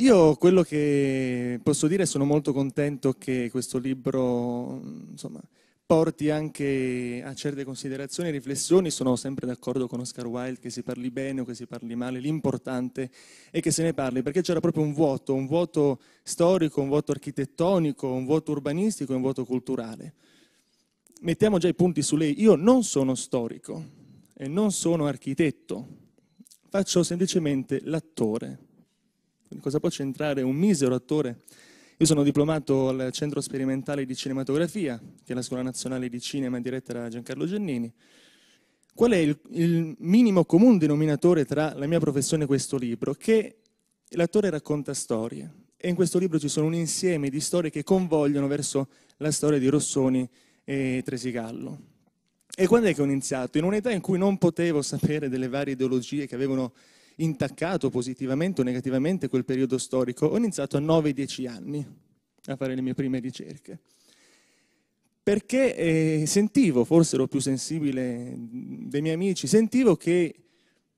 Io quello che posso dire sono molto contento che questo libro insomma, porti anche a certe considerazioni e riflessioni. Sono sempre d'accordo con Oscar Wilde che si parli bene o che si parli male, l'importante è che se ne parli, perché c'era proprio un vuoto, un vuoto storico, un vuoto architettonico, un vuoto urbanistico e un vuoto culturale. Mettiamo già i punti su lei. Io non sono storico e non sono architetto, faccio semplicemente l'attore cosa può c'entrare un misero attore? Io sono diplomato al Centro Sperimentale di Cinematografia, che è la Scuola Nazionale di Cinema diretta da Giancarlo Giannini. Qual è il, il minimo comune denominatore tra la mia professione e questo libro? Che l'attore racconta storie e in questo libro ci sono un insieme di storie che convogliono verso la storia di Rossoni e Tresigallo. E quando è che ho iniziato? In un'età in cui non potevo sapere delle varie ideologie che avevano intaccato positivamente o negativamente quel periodo storico, ho iniziato a 9-10 anni a fare le mie prime ricerche. Perché eh, sentivo, forse ero più sensibile dei miei amici, sentivo che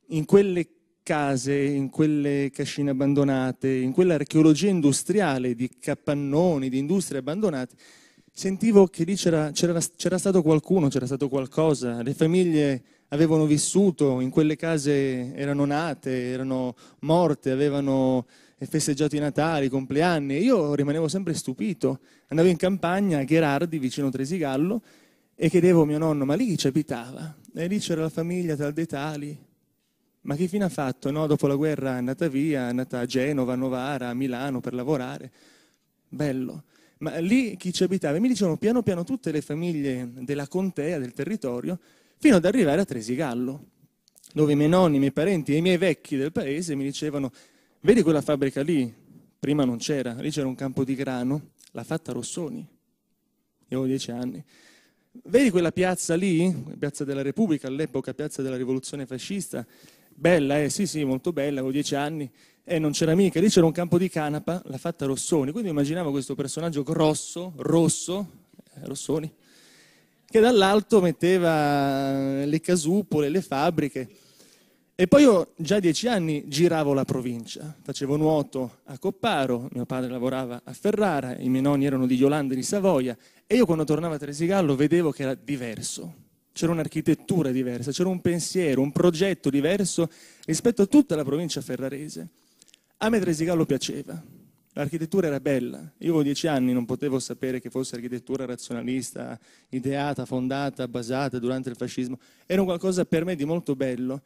in quelle case, in quelle cascine abbandonate, in quell'archeologia industriale di capannoni, di industrie abbandonate, sentivo che lì c'era, c'era, c'era stato qualcuno, c'era stato qualcosa, le famiglie avevano vissuto, in quelle case erano nate, erano morte, avevano festeggiato i Natali, i compleanni. Io rimanevo sempre stupito. Andavo in campagna a Gherardi, vicino Tresigallo, e chiedevo a mio nonno, ma lì chi ci abitava? E lì c'era la famiglia tal dei tali. Ma che fine ha fatto? No, dopo la guerra è andata via, è andata a Genova, a Novara, a Milano per lavorare. Bello. Ma lì chi ci abitava? E mi dicevano piano piano tutte le famiglie della contea, del territorio, fino ad arrivare a Tresigallo, dove i miei nonni, i miei parenti e i miei vecchi del paese mi dicevano, vedi quella fabbrica lì? Prima non c'era, lì c'era un campo di grano, l'ha fatta Rossoni. Io avevo dieci anni. Vedi quella piazza lì, piazza della Repubblica, all'epoca piazza della rivoluzione fascista? Bella, eh? Sì, sì, molto bella, avevo dieci anni. E eh, non c'era mica, lì c'era un campo di canapa, l'ha fatta Rossoni. Quindi immaginavo questo personaggio grosso, rosso, eh, Rossoni, che dall'alto metteva eh, le casupole, le fabbriche. E poi io già a dieci anni giravo la provincia, facevo nuoto a Copparo, mio padre lavorava a Ferrara, i miei nonni erano di Yolanda e di Savoia e io quando tornavo a Tresigallo vedevo che era diverso, c'era un'architettura diversa, c'era un pensiero, un progetto diverso rispetto a tutta la provincia ferrarese. A me Tresigallo piaceva, L'architettura era bella. Io avevo dieci anni, non potevo sapere che fosse architettura razionalista, ideata, fondata, basata durante il fascismo. Era un qualcosa per me di molto bello.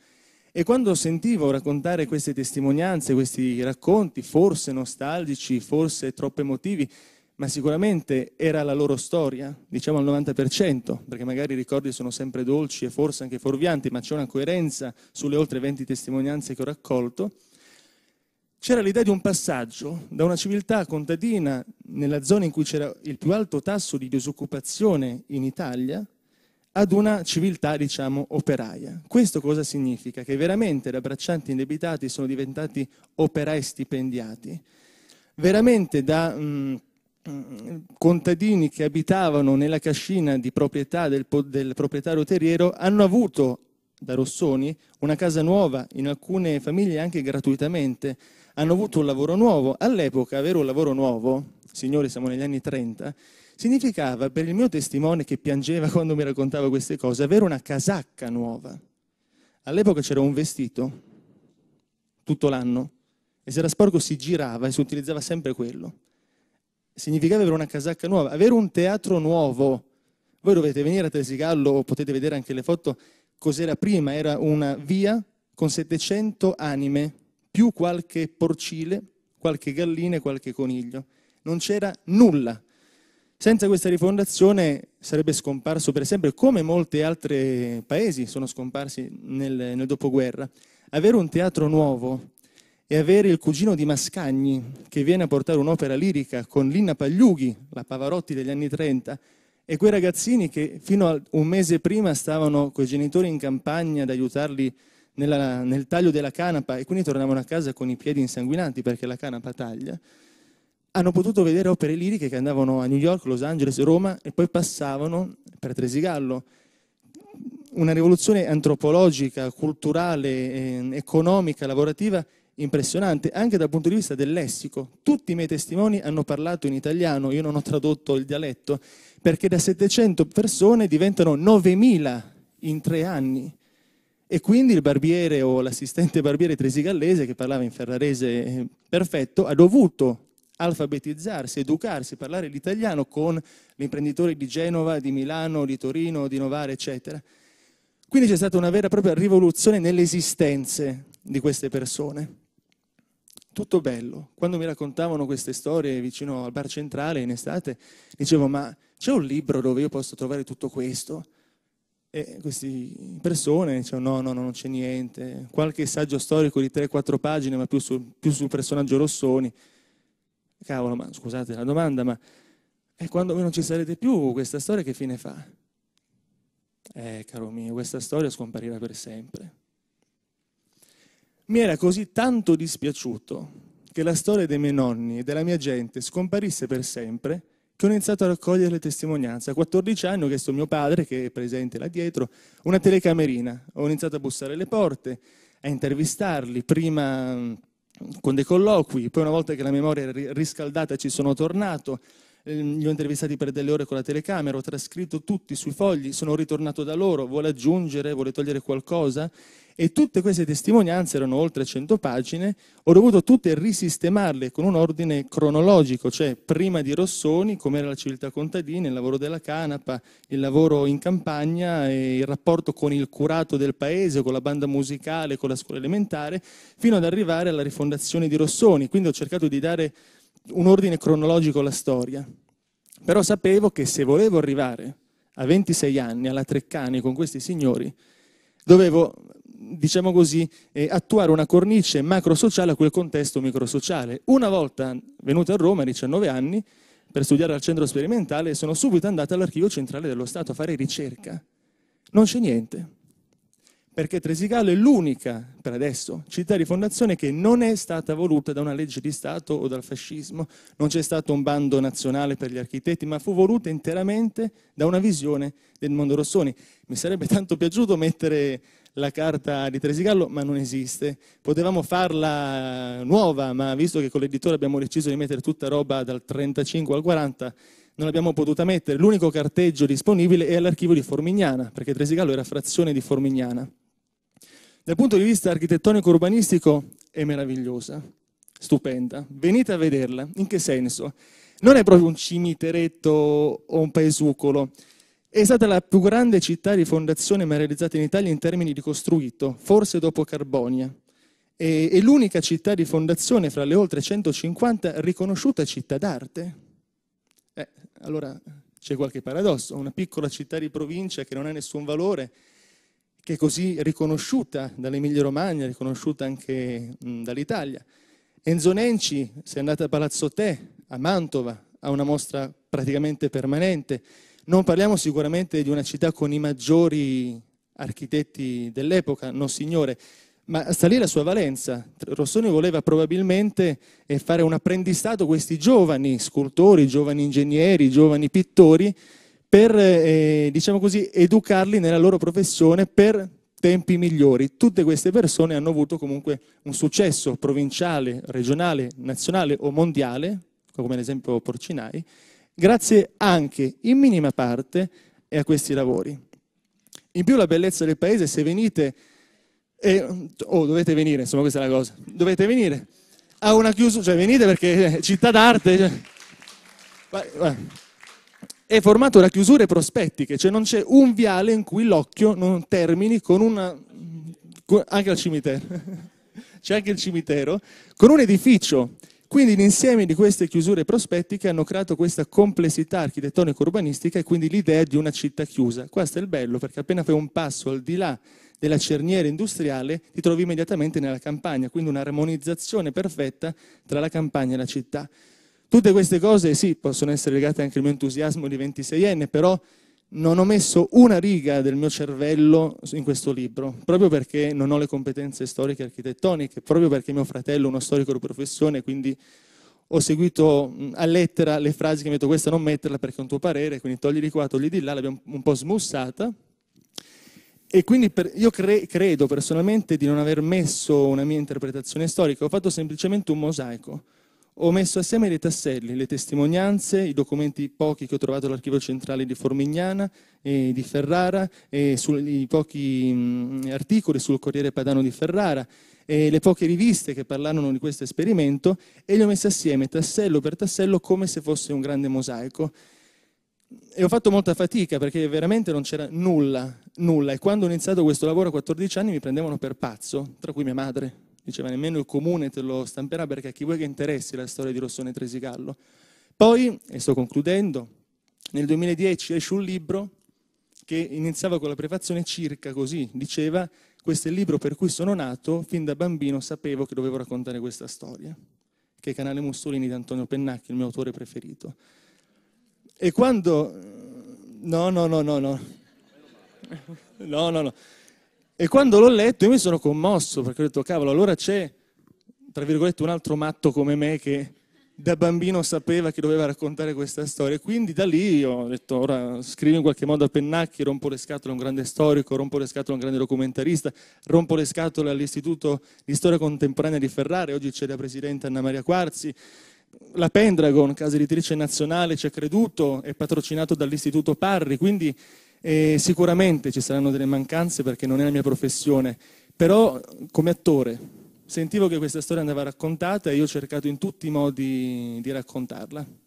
E quando sentivo raccontare queste testimonianze, questi racconti, forse nostalgici, forse troppo emotivi, ma sicuramente era la loro storia, diciamo al 90%, perché magari i ricordi sono sempre dolci e forse anche fuorvianti, ma c'è una coerenza sulle oltre 20 testimonianze che ho raccolto, c'era l'idea di un passaggio da una civiltà contadina nella zona in cui c'era il più alto tasso di disoccupazione in Italia ad una civiltà, diciamo, operaia. Questo cosa significa? Che veramente da braccianti indebitati sono diventati operai stipendiati. Veramente da mh, mm, mm, contadini che abitavano nella cascina di proprietà del, del proprietario terriero hanno avuto da Rossoni, una casa nuova, in alcune famiglie anche gratuitamente, hanno avuto un lavoro nuovo. All'epoca avere un lavoro nuovo, signori siamo negli anni 30, significava per il mio testimone che piangeva quando mi raccontava queste cose, avere una casacca nuova. All'epoca c'era un vestito tutto l'anno e se era sporco si girava e si utilizzava sempre quello. Significava avere una casacca nuova, avere un teatro nuovo. Voi dovete venire a Tresigallo, potete vedere anche le foto, cos'era prima, era una via con 700 anime, più qualche porcile, qualche gallina e qualche coniglio. Non c'era nulla. Senza questa rifondazione sarebbe scomparso per sempre, come molti altri paesi sono scomparsi nel, nel dopoguerra. Avere un teatro nuovo e avere il cugino di Mascagni che viene a portare un'opera lirica con Lina Pagliughi, la Pavarotti degli anni 30, e quei ragazzini che fino a un mese prima stavano con i genitori in campagna ad aiutarli nella, nel taglio della canapa e quindi tornavano a casa con i piedi insanguinanti perché la canapa taglia, hanno potuto vedere opere liriche che andavano a New York, Los Angeles, Roma e poi passavano per Tresigallo. Una rivoluzione antropologica, culturale, eh, economica, lavorativa impressionante anche dal punto di vista del lessico. Tutti i miei testimoni hanno parlato in italiano, io non ho tradotto il dialetto, perché da 700 persone diventano 9000 in tre anni. E quindi il barbiere o l'assistente barbiere tresigallese, che parlava in ferrarese eh, perfetto, ha dovuto alfabetizzarsi, educarsi, parlare l'italiano con gli imprenditori di Genova, di Milano, di Torino, di Novara, eccetera. Quindi c'è stata una vera e propria rivoluzione nelle esistenze di queste persone tutto bello. Quando mi raccontavano queste storie vicino al bar centrale in estate, dicevo, ma c'è un libro dove io posso trovare tutto questo? E queste persone dicevano, no, no, no, non c'è niente. Qualche saggio storico di 3-4 pagine, ma più sul, più sul personaggio Rossoni. Cavolo, ma scusate la domanda, ma e quando voi non ci sarete più, questa storia che fine fa? Eh, caro mio, questa storia scomparirà per sempre. Mi era così tanto dispiaciuto che la storia dei miei nonni e della mia gente scomparisse per sempre che ho iniziato a raccogliere le testimonianze. A 14 anni ho chiesto a mio padre, che è presente là dietro, una telecamerina. Ho iniziato a bussare le porte, a intervistarli, prima mm, con dei colloqui, poi una volta che la memoria era riscaldata ci sono tornato, Ehm, li ho intervistati per delle ore con la telecamera, ho trascritto tutti sui fogli, sono ritornato da loro, vuole aggiungere, vuole togliere qualcosa? E tutte queste testimonianze, erano oltre 100 pagine, ho dovuto tutte risistemarle con un ordine cronologico, cioè prima di Rossoni, com'era la civiltà contadina, il lavoro della canapa, il lavoro in campagna, e il rapporto con il curato del paese, con la banda musicale, con la scuola elementare, fino ad arrivare alla rifondazione di Rossoni. Quindi ho cercato di dare un ordine cronologico alla storia, però sapevo che se volevo arrivare a 26 anni alla Treccani con questi signori, dovevo, diciamo così, eh, attuare una cornice macrosociale a quel contesto microsociale. Una volta venuto a Roma a 19 anni per studiare al centro sperimentale, sono subito andato all'archivio centrale dello Stato a fare ricerca. Non c'è niente perché Tresigallo è l'unica, per adesso, città di fondazione che non è stata voluta da una legge di Stato o dal fascismo, non c'è stato un bando nazionale per gli architetti, ma fu voluta interamente da una visione del mondo Rossoni. Mi sarebbe tanto piaciuto mettere la carta di Tresigallo, ma non esiste. Potevamo farla nuova, ma visto che con l'editore abbiamo deciso di mettere tutta roba dal 35 al 40, non l'abbiamo potuta mettere. L'unico carteggio disponibile è all'archivio di Formignana, perché Tresigallo era frazione di Formignana. Dal punto di vista architettonico-urbanistico è meravigliosa, stupenda. Venite a vederla. In che senso? Non è proprio un cimiteretto o un paesucolo. È stata la più grande città di fondazione mai realizzata in Italia in termini di costruito, forse dopo Carbonia. È, l'unica città di fondazione fra le oltre 150 riconosciuta città d'arte. Eh, allora c'è qualche paradosso, una piccola città di provincia che non ha nessun valore che è così riconosciuta dall'Emilia Romagna, riconosciuta anche mh, dall'Italia. Enzo Nenci, se andate a Palazzo Te, a Mantova, ha una mostra praticamente permanente. Non parliamo sicuramente di una città con i maggiori architetti dell'epoca, no signore, ma sta lì la sua valenza. Rossoni voleva probabilmente eh, fare un apprendistato a questi giovani scultori, giovani ingegneri, giovani pittori, per, eh, diciamo così, educarli nella loro professione per tempi migliori. Tutte queste persone hanno avuto comunque un successo provinciale, regionale, nazionale o mondiale, come ad esempio Porcinai, grazie anche in minima parte a questi lavori. In più la bellezza del paese, se venite, o eh, oh, dovete venire, insomma questa è la cosa, dovete venire a una chiusura, cioè venite perché è città d'arte. Cioè, è formato da chiusure prospettiche, cioè non c'è un viale in cui l'occhio non termini con una... anche al cimitero, c'è anche il cimitero, con un edificio. Quindi l'insieme di queste chiusure prospettiche hanno creato questa complessità architettonico-urbanistica e quindi l'idea di una città chiusa. Questo è il bello perché appena fai un passo al di là della cerniera industriale ti trovi immediatamente nella campagna, quindi un'armonizzazione perfetta tra la campagna e la città. Tutte queste cose sì, possono essere legate anche al mio entusiasmo di 26enne, però non ho messo una riga del mio cervello in questo libro, proprio perché non ho le competenze storiche e architettoniche, proprio perché mio fratello è uno storico di professione, quindi ho seguito a lettera le frasi che mi detto questa non metterla perché è un tuo parere, quindi togli di qua, togli di là, l'abbiamo un po' smussata. E quindi per, io cre, credo personalmente di non aver messo una mia interpretazione storica, ho fatto semplicemente un mosaico. Ho messo assieme dei tasselli, le testimonianze, i documenti pochi che ho trovato all'archivio centrale di Formignana e di Ferrara, e sul, i pochi mh, mm, articoli sul Corriere Padano di Ferrara, e le poche riviste che parlarono di questo esperimento e li ho messi assieme tassello per tassello come se fosse un grande mosaico. E ho fatto molta fatica perché veramente non c'era nulla, nulla. E quando ho iniziato questo lavoro a 14 anni mi prendevano per pazzo, tra cui mia madre diceva nemmeno il comune te lo stamperà perché a chi vuoi che interessi la storia di Rossone Tresigallo. Poi, e sto concludendo, nel 2010 esce un libro che iniziava con la prefazione circa così, diceva questo è il libro per cui sono nato, fin da bambino sapevo che dovevo raccontare questa storia, che è Canale Mussolini di Antonio Pennacchi, il mio autore preferito. E quando... No, no, no, no, no. No, no, no. E quando l'ho letto io mi sono commosso perché ho detto, cavolo, allora c'è, tra virgolette, un altro matto come me che da bambino sapeva che doveva raccontare questa storia. Quindi da lì ho detto, ora scrivo in qualche modo a Pennacchi, rompo le scatole a un grande storico, rompo le scatole a un grande documentarista, rompo le scatole all'Istituto di Storia Contemporanea di Ferrari, oggi c'è la Presidente Anna Maria Quarzi. La Pendragon, casa editrice nazionale, ci ha creduto, è patrocinato dall'Istituto Parri, quindi e sicuramente ci saranno delle mancanze perché non è la mia professione, però come attore sentivo che questa storia andava raccontata e io ho cercato in tutti i modi di raccontarla.